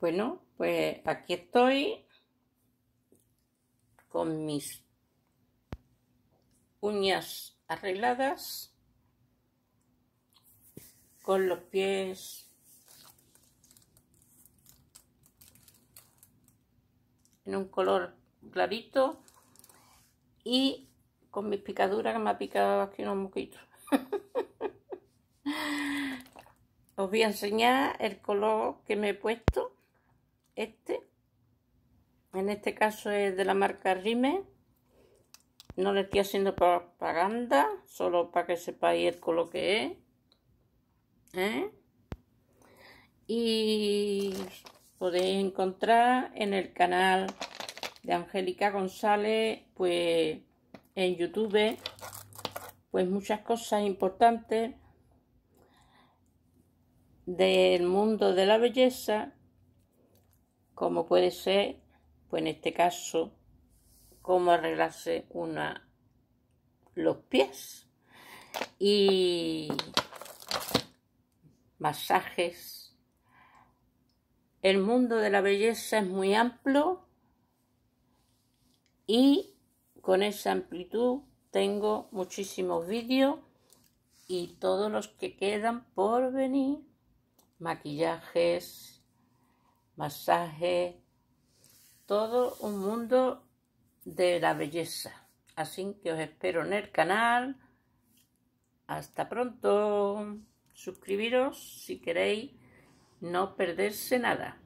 Bueno, pues aquí estoy con mis uñas arregladas, con los pies en un color clarito y con mis picaduras que me ha picado aquí unos moquitos Os voy a enseñar el color que me he puesto este. En este caso es de la marca Rime. No le estoy haciendo propaganda, solo para que sepáis el color que es. ¿eh? Y podéis encontrar en el canal de Angélica González, pues en YouTube, pues muchas cosas importantes del mundo de la belleza como puede ser, pues en este caso, cómo arreglarse una los pies y masajes. El mundo de la belleza es muy amplio y con esa amplitud tengo muchísimos vídeos y todos los que quedan por venir, maquillajes, masaje, todo un mundo de la belleza. Así que os espero en el canal. Hasta pronto. Suscribiros si queréis no perderse nada.